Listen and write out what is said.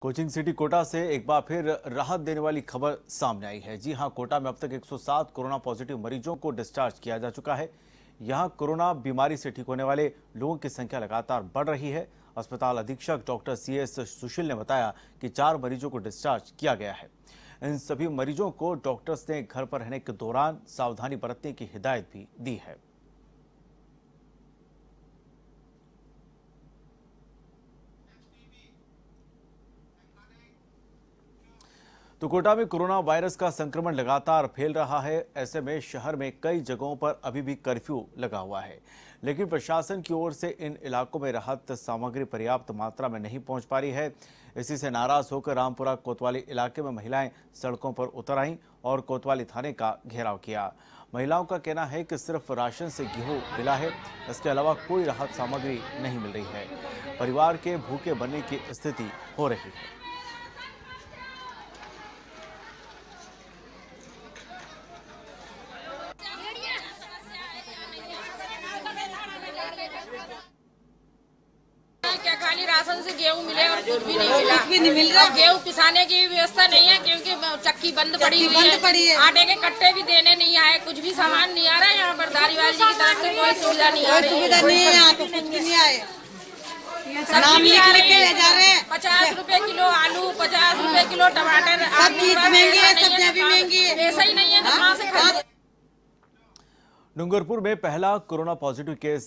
Coaching city Kota से एक बार फिर राहत देने वाली खबर सामने आई है जी हां कोटा में अब तक 107 कोरोना पॉजिटिव मरीजों को डिस्चार्ज किया जा चुका है यहां कोरोना बीमारी से ठीक होने वाले लोगों की संख्या लगातार बढ़ रही है अस्पताल अधीक्षक डॉक्टर सी एस सुशील ने बताया कि चार मरीजों को डिस्चार्ज किया गया है इन सभी मरीजों को डॉक्टर्स ने घर पर रहने के दौरान सावधानी बरतने की हिदायत भी दी है तो कोटा में कोरोना वायरस का संक्रमण लगातार फैल रहा है ऐसे में शहर में कई जगहों पर अभी भी कर्फ्यू लगा हुआ है लेकिन प्रशासन की ओर से इन इलाकों में राहत सामग्री पर्याप्त मात्रा में नहीं पहुंच पा रही है इसी से नाराज होकर रामपुरा कोतवाली इलाके में महिलाएं सड़कों पर उतर आईं और कोतवाली थाने का घेराव किया महिलाओं का कहना है कि सिर्फ राशन से गेहूँ मिला है इसके अलावा कोई राहत सामग्री नहीं मिल रही है परिवार के भूखे बनने की स्थिति हो रही है खाली राशन से गेहूँ मिले और कुछ भी नहीं मिला कुछ भी नहीं मिल रहा गेहूँ पिसाने की व्यवस्था नहीं है क्योंकि चक्की बंद पड़ी हुई बंद पड़ी है आटे के कट्टे भी देने नहीं आए कुछ भी सामान नहीं आ रहा है यहाँ पर दारीवाल जी की तरफ से कोई सुविधा नहीं आ रही सुविधा नहीं है तो नहीं आए पचास रुपए किलो आलू पचास रुपए किलो टमाटर महंगी है महंगी ऐसा ही नहीं है हाँ? डूंगरपुर में पहला कोरोना पॉजिटिव केस